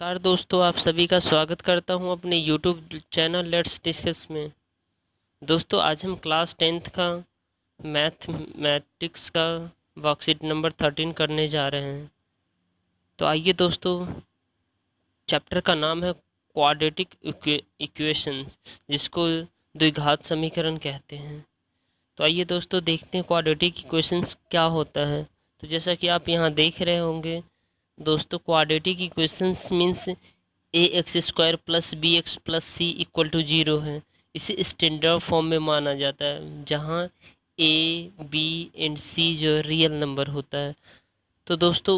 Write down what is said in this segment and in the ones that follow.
नमस्कार दोस्तों आप सभी का स्वागत करता हूं अपने यूट्यूब चैनल लेट्स डिस्कस में दोस्तों आज हम क्लास टेंथ का मैथ मैट्रिक्स का वर्कशीट नंबर थर्टीन करने जा रहे हैं तो आइए दोस्तों चैप्टर का नाम है क्वाड्रेटिक इक्वेशन जिसको द्विघात समीकरण कहते हैं तो आइए दोस्तों देखते हैं क्वाड्रेटिक इक्वेशंस क्या होता है तो जैसा कि आप यहाँ देख रहे होंगे दोस्तों की question means A X square plus B X plus C equal to zero है इसे स्टैंडर्ड फॉर्म में माना जाता है जहाँ ए बी एंड सी जो है रियल नंबर होता है तो दोस्तों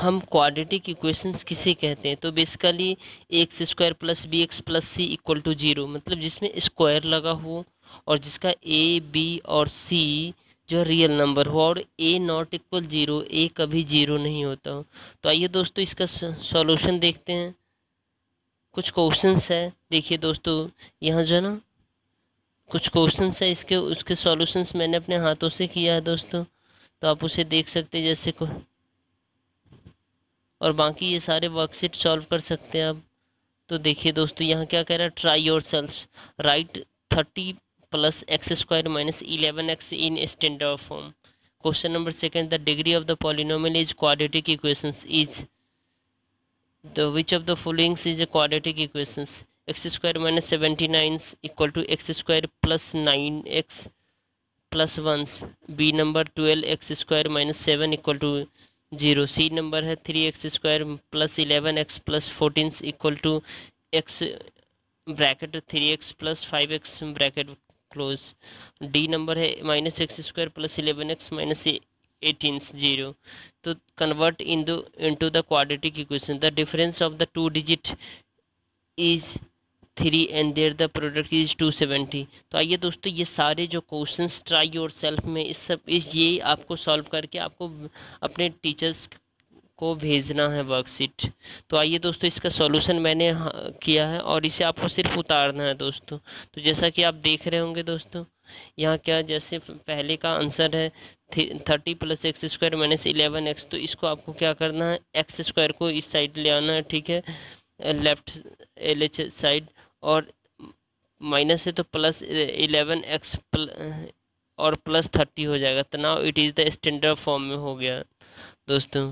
हम की क्वेश्चन किसे कहते हैं तो basically X square plus B X plus C equal to zero मतलब जिसमें स्क्वायर लगा हो और जिसका ए बी और सी जो रियल नंबर हो और A not equal zero A कभी जीरो नहीं होता हो तो आइए दोस्तों इसका सॉल्यूशन देखते हैं कुछ क्वेश्चंस है देखिए दोस्तों यहाँ जो है ना कुछ क्वेश्चंस है इसके उसके सॉल्यूशंस मैंने अपने हाथों से किया है दोस्तों तो आप उसे देख सकते हैं जैसे को और बाकी ये सारे वर्कशीट सॉल्व कर सकते हैं आप तो देखिए दोस्तों यहाँ क्या कह रहा है try yourself right thirty plus X square minus eleven X in standard form question number second the degree of the polynomial is quadratic equations is the which of the following is quadratic equations X square minus seventy equal to X square plus nine X plus ones B number twelve X square minus seven equal to zero C number है three X square plus eleven X plus fourteen equal to X bracket three X plus five X bracket close D number है minus X square plus eleven X minus eighteen zero तो convert in दो to the quadratic equation the difference of the two digit is three and there the product is two seventy तो आइए दोस्तों ये सारे जो questions try your self में इस सब इस ये आपको सॉल्व करके आपको अपने टीचर्स को भेजना है वर्कशीट तो आइए दोस्तों इसका सॉल्यूशन मैंने किया है और इसे आपको सिर्फ उतारना है दोस्तों तो जैसा कि आप देख रहे होंगे दोस्तों यहाँ क्या जैसे पहले का आंसर है thirty plus X square minus eleven X तो इसको आपको क्या करना है एक्स स्क्वायर को इस साइड ले आना है ठीक है लेफ्ट एल एच साइड और माइनस है तो प्लस इलेवन एक्स और प्लस थर्टी हो जाएगा तो now it is the standard form में हो गया दोस्तों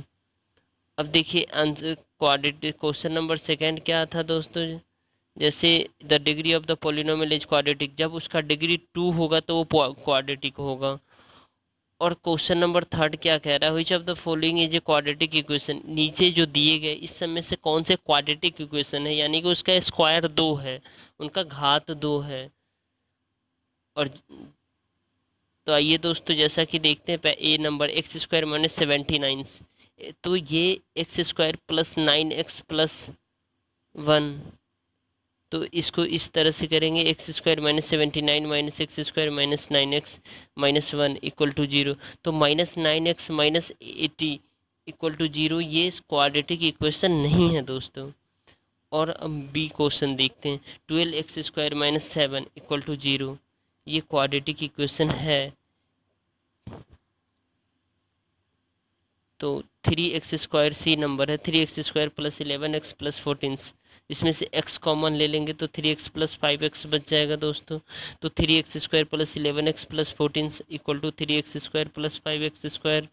अब देखिए answer quadratic question number second क्या था दोस्तों जैसे the degree of the polynomial is quadratic जब उसका डिग्री टू होगा तो वो क्वाड्रेटिक होगा और क्वेश्चन नंबर थर्ड क्या कह रहा है which of the following is a quadratic equation नीचे जो दिए गए इस समय से कौन से क्वाड्रेटिक इक्वेशन है यानी कि उसका स्क्वायर दो है उनका घात दो है और तो आइए दोस्तों जैसा कि देखते हैं A number X square minus seventy nine तो ये X square plus nine X plus one तो इसको इस तरह से करेंगे X square minus seventy nine minus X square minus nine X minus one equal to zero तो minus nine X minus eighty equal to zero ये quadratic equation नहीं है दोस्तों और अब बी क्वेश्चन देखते हैं twelve X square minus seven equal to zero ये क्वाड्रेटिक इक्वेशन है तो three X square C number है three X square plus eleven X plus fourteen इसमें से एक्स कॉमन ले लेंगे तो three X plus five X बच जाएगा दोस्तों तो three X square plus eleven X plus fourteen equal to three X square plus five X square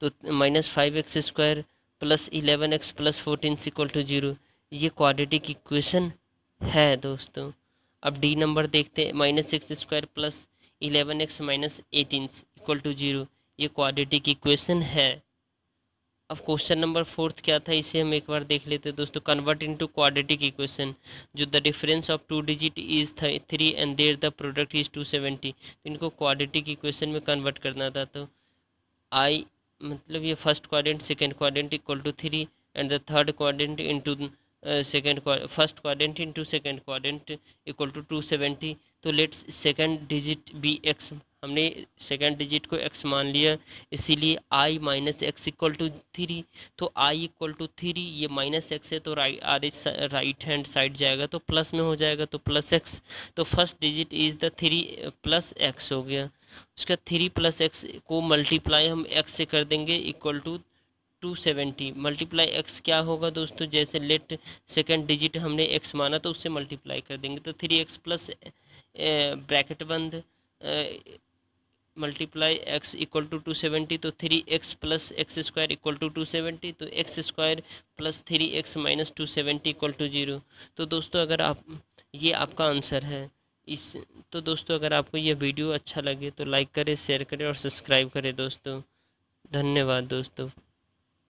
तो minus five X square plus eleven X plus fourteen equal to zero ये quadratic equation है दोस्तों अब D number देखते हैं minus X square plus eleven X minus eighteen equal to zero ये quadratic equation है अब क्वेश्चन नंबर फोर्थ क्या था इसे हम एक बार देख लेते हैं दोस्तों कन्वर्ट इनटू क्वाड्रेटिक इक्वेशन जो the difference of two digit is three and there the product is two seventy तो इनको क्वाड्रेटिक इक्वेशन में कन्वर्ट करना था तो आई मतलब ये first quadrant second quadrant equal to three and the third quadrant into second first quadrant into second quadrant equal to two seventy तो let's second digit B X हमने second digit को X मान लिया इसीलिए I minus X equal to three तो I equal to three ये minus X है तो राइट आधे राइट हैंड साइड जाएगा तो प्लस में हो जाएगा तो प्लस एक्स तो first digit is the three plus X हो गया उसका थ्री प्लस एक्स को मल्टीप्लाई हम एक्स से कर देंगे equal to two seventy multiply X क्या होगा दोस्तों जैसे लेट सेकेंड डिजिट हमने एक्स माना तो उससे मल्टीप्लाई कर देंगे तो थ्री एक्स प्लस ब्रैकेट बंद uh, multiply X equal to two seventy तो three X plus X square equal to two seventy तो X square plus three X minus two seventy equal to zero तो दोस्तों अगर आप ये आपका answer है इस तो दोस्तों अगर आपको ये वीडियो अच्छा लगे तो लाइक करें शेयर करें और सब्सक्राइब करें दोस्तों धन्यवाद दोस्तों